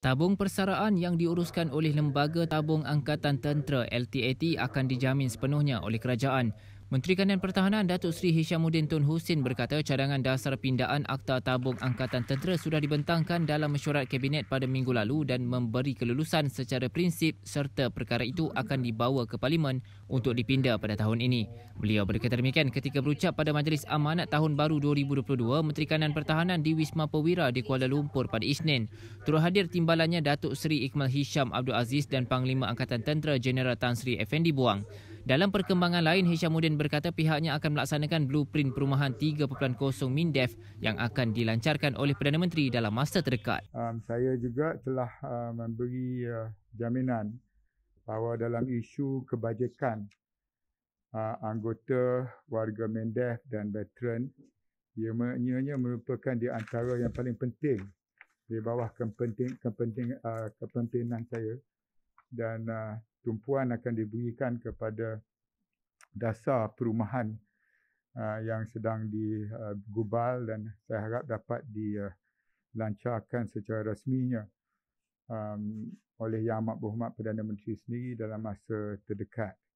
Tabung persaraan yang diuruskan oleh Lembaga Tabung Angkatan Tentera LTAT akan dijamin sepenuhnya oleh kerajaan. Menteri Kanan Pertahanan Datuk Seri Hishamuddin Tun Hussein berkata cadangan dasar pindaan Akta Tabung Angkatan Tentera sudah dibentangkan dalam mesyuarat Kabinet pada minggu lalu dan memberi kelulusan secara prinsip serta perkara itu akan dibawa ke Parlimen untuk dipindah pada tahun ini. Beliau berkata demikian ketika berucap pada Majlis Amanat Tahun Baru 2022 Menteri Kanan Pertahanan di Wisma Perwira di Kuala Lumpur pada Isnin. Turut hadir timbalannya Datuk Seri Iqmal Hisham Abdul Aziz dan Panglima Angkatan Tentera Jeneral Tan Sri Effendi Buang. Dalam perkembangan lain, Hishamuddin berkata pihaknya akan melaksanakan blueprint perumahan 3.0 MINDEF yang akan dilancarkan oleh Perdana Menteri dalam masa terdekat. Um, saya juga telah uh, memberi uh, jaminan bahawa dalam isu kebajikan uh, anggota warga MINDEF dan veteran ia ianya merupakan di antara yang paling penting di bawah kepenting, kepenting, uh, kepentingan saya dan uh, tumpuan akan diberikan kepada dasar perumahan uh, yang sedang digubal ah, uh, dan saya harap dapat dilancarkan uh, secara rasminya um, oleh Yang Amat Berhormat Perdana Menteri sendiri dalam masa terdekat.